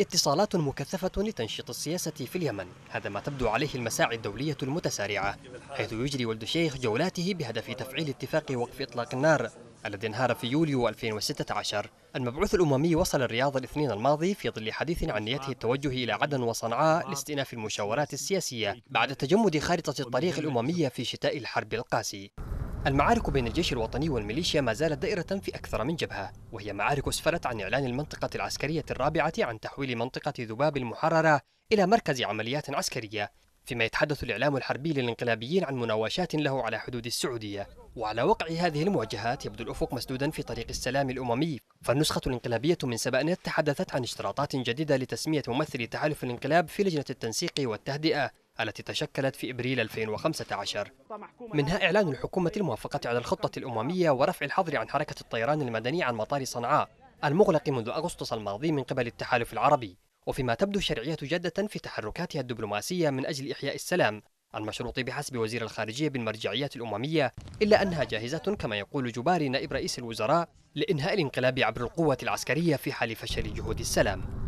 اتصالات مكثفة لتنشيط السياسة في اليمن هذا ما تبدو عليه المساعي الدولية المتسارعة حيث يجري ولد الشيخ جولاته بهدف تفعيل اتفاق وقف إطلاق النار الذي انهار في يوليو 2016 المبعوث الأممي وصل الرياض الاثنين الماضي في ظل حديث عن نيته التوجه إلى عدن وصنعاء لاستئناف المشاورات السياسية بعد تجمد خارطة الطريق الأممية في شتاء الحرب القاسي المعارك بين الجيش الوطني والميليشيا ما زالت دائرة في أكثر من جبهة وهي معارك أسفرت عن إعلان المنطقة العسكرية الرابعة عن تحويل منطقة ذباب المحررة إلى مركز عمليات عسكرية فيما يتحدث الإعلام الحربي للانقلابيين عن مناوشات له على حدود السعودية وعلى وقع هذه المواجهات يبدو الأفق مسدودا في طريق السلام الأممي فالنسخة الانقلابية من سبأنت تحدثت عن اشتراطات جديدة لتسمية ممثل تحالف الانقلاب في لجنة التنسيق والتهدئة التي تشكلت في إبريل 2015 منها إعلان الحكومة الموافقة على الخطة الأممية ورفع الحظر عن حركة الطيران المدني عن مطار صنعاء المغلق منذ أغسطس الماضي من قبل التحالف العربي وفيما تبدو الشرعية جادة في تحركاتها الدبلوماسية من أجل إحياء السلام المشروط بحسب وزير الخارجية بالمرجعية الأممية إلا أنها جاهزة كما يقول جباري نائب رئيس الوزراء لإنهاء الانقلاب عبر القوة العسكرية في حال فشل جهود السلام